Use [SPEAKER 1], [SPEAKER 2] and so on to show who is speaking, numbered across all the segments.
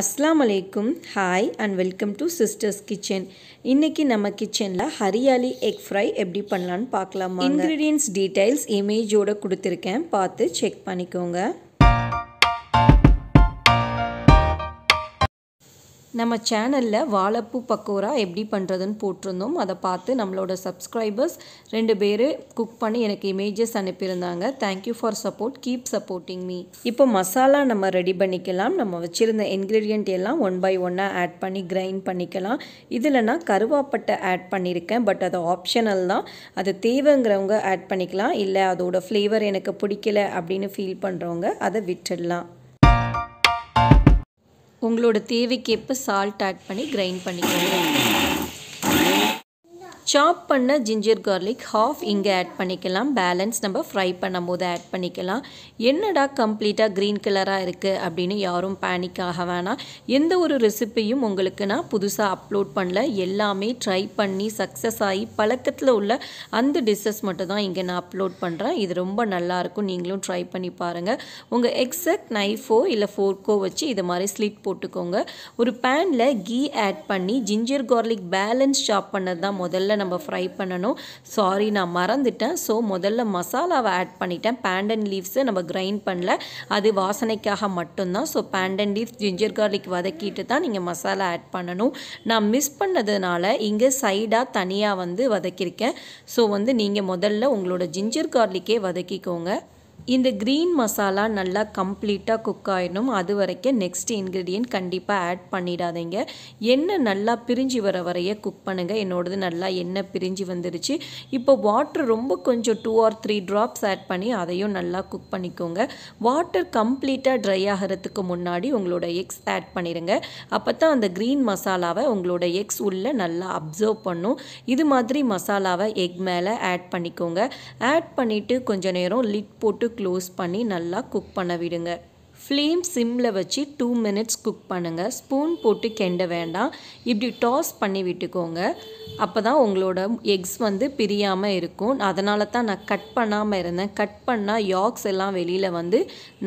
[SPEAKER 1] அஸ்லாம் அலைக்கும் hi and welcome to sisters kitchen இன்றைக்கி நம்ம கிச்சனில் ஹரியாலி எக் ஃப்ரை எப்படி பண்ணலான்னு பார்க்கலாமா இன்க்ரீடியன்ஸ் டீட்டெயில்ஸ் இமேஜோடு கொடுத்துருக்கேன் பார்த்து செக் பண்ணிக்கோங்க நம்ம சேனலில் வாழைப்பூ பக்கோரா எப்படி பண்ணுறதுன்னு போட்டிருந்தோம் அதை பார்த்து நம்மளோட சப்ஸ்கிரைபர்ஸ் ரெண்டு பேர் குக் பண்ணி எனக்கு இமேஜஸ் அனுப்பியிருந்தாங்க thank you for support keep supporting me இப்போ மசாலா நம்ம ரெடி பண்ணிக்கலாம் நம்ம வச்சுருந்த இன்க்ரீடியண்ட் எல்லாம் ஒன் பை ஒன்னாக ஆட் பண்ணி கிரைண்ட் பண்ணிக்கலாம் இதில் நான் கருவாப்பட்டை ஆட் பண்ணியிருக்கேன் பட் அது ஆப்ஷனல் தான் அது தேவைங்கிறவங்க ஆட் பண்ணிக்கலாம் இல்லை அதோட ஃப்ளேவர் எனக்கு பிடிக்கல அப்படின்னு ஃபீல் பண்ணுறவங்க அதை விட்டுடலாம் உங்களோட தேவைக்கேற்ப சால்ட் ஆட் பண்ணி கிரைண்ட் பண்ணிக்கோங்க சாப் பண்ண ஜிஞ்சர் கார்லிக் ஹாஃப் இங்கே ஆட் பண்ணிக்கலாம் பேலன்ஸ் நம்ம ஃப்ரை பண்ணும்போது ஆட் பண்ணிக்கலாம் என்னடா கம்ப்ளீட்டாக க்ரீன் கலராக இருக்குது அப்படின்னு யாரும் பேனிக் ஆக வேணாம் எந்த ஒரு ரெசிப்பியும் உங்களுக்கு நான் புதுசாக அப்லோட் பண்ணல எல்லாமே ட்ரை பண்ணி சக்ஸஸ் ஆகி பழக்கத்தில் உள்ள அந்த டிஷ்ஷஸ் மட்டும் தான் இங்கே நான் அப்லோட் பண்ணுறேன் இது ரொம்ப நல்லாயிருக்கும் நீங்களும் ட்ரை பண்ணி பாருங்கள் உங்கள் எக்ஸக்ட் நைஃபோ இல்லை ஃபோர்க்கோ வச்சு இது மாதிரி ஸ்லிட் போட்டுக்கோங்க ஒரு பேனில் கீ ஆட் பண்ணி ஜிஞ்சர் கார்லிக் பேலன்ஸ் சாப் பண்ணது தான் முதல்ல நம்ம ஃப்ரை பண்ணணும் சாரி நான் மறந்துட்டேன் ஸோ முதல்ல மசாலாவை ஆட் பண்ணிட்டேன் பேண்டன் லீவ்ஸை நம்ம கிரைண்ட் பண்ணல அது வாசனைக்காக மட்டும்தான் so pandan leaves ginger garlic வதக்கிட்டு தான் நீங்கள் மசாலா ஆட் பண்ணணும் நான் மிஸ் பண்ணதுனால இங்கே சைடாக தனியாக வந்து வதக்கியிருக்கேன் ஸோ வந்து நீங்கள் முதல்ல உங்களோட ஜிஞ்சர் கார்லிக்கே வதக்கிக்கோங்க இந்த க்ரீன் மசாலா நல்லா கம்ப்ளீட்டாக குக் ஆகிடும் அது வரைக்கும் நெக்ஸ்ட் இன்க்ரீடியன்ட் கண்டிப்பாக ஆட் பண்ணிடாதீங்க எண்ணெய் நல்லா பிரிஞ்சு வர வரைய குக் பண்ணுங்கள் என்னோடது நல்லா எண்ணெய் பிரிஞ்சு வந்துருச்சு இப்போ வாட்ரு ரொம்ப கொஞ்சம் two or three drops add பண்ணி அதையும் நல்லா குக் பண்ணிக்கோங்க வாட்டர் கம்ப்ளீட்டாக ட்ரை ஆகிறதுக்கு முன்னாடி உங்களோட எக்ஸ் ஆட் பண்ணிடுங்க அப்போ தான் அந்த க்ரீன் மசாலாவை உங்களோட எக்ஸ் உள்ளே நல்லா அப்சர்வ் பண்ணும் இது மாதிரி மசாலாவை எக் மேலே ஆட் பண்ணிக்கோங்க ஆட் பண்ணிவிட்டு கொஞ்சம் நேரம் லிட் போட்டு க்ளோஸ் பண்ணி நல்லா குக் பண்ண விடுங்க ஃப்ளேம் சிம்மில் வச்சு டூ மினிட்ஸ் குக் பண்ணுங்கள் ஸ்பூன் போட்டு கெண்ட வேண்டாம் இப்படி டாஸ் பண்ணி விட்டுக்கோங்க அப்போ தான் உங்களோட எக்ஸ் வந்து பிரியாமல் இருக்கும் அதனால தான் நான் கட் பண்ணாமல் இருந்தேன் கட் பண்ணால் யாக்ஸ் எல்லாம் வெளியில் வந்து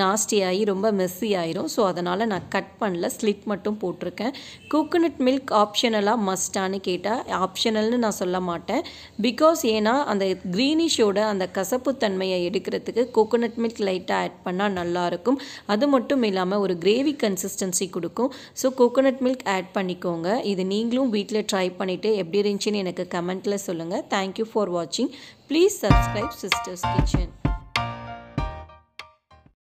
[SPEAKER 1] நாஸ்டி ஆகி ரொம்ப மெஸ்ஸி ஆயிரும் ஸோ அதனால் நான் கட் பண்ணல ஸ்லிட் மட்டும் போட்டிருக்கேன் கோகோனட் மில்க் ஆப்ஷனலாக மஸ்டானு கேட்டால் ஆப்ஷனல்னு நான் சொல்ல மாட்டேன் பிகாஸ் ஏன்னா அந்த க்ரீனிஷோட அந்த கசப்பு தன்மையை எடுக்கிறதுக்கு கோகோனட் மில்க் லைட்டாக ஆட் பண்ணால் நல்லாயிருக்கும் அது மட்டும் இல்லாமல் ஒரு கிரேவி கன்சிஸ்டன்சி கொடுக்கும் ஸோ கோகோனட் மில்க் ஆட் பண்ணிக்கோங்க இது நீங்களும் வீட்டில் ட்ரை பண்ணிவிட்டு எப்படி இருந்துச்சுன்னு எனக்கு கமெண்ட்டில் சொல்லுங்கள் தேங்க்யூ ஃபார் வாட்சிங் ப்ளீஸ் சப்ஸ்கிரைப் சிஸ்டர்ஸ் கிச்சன்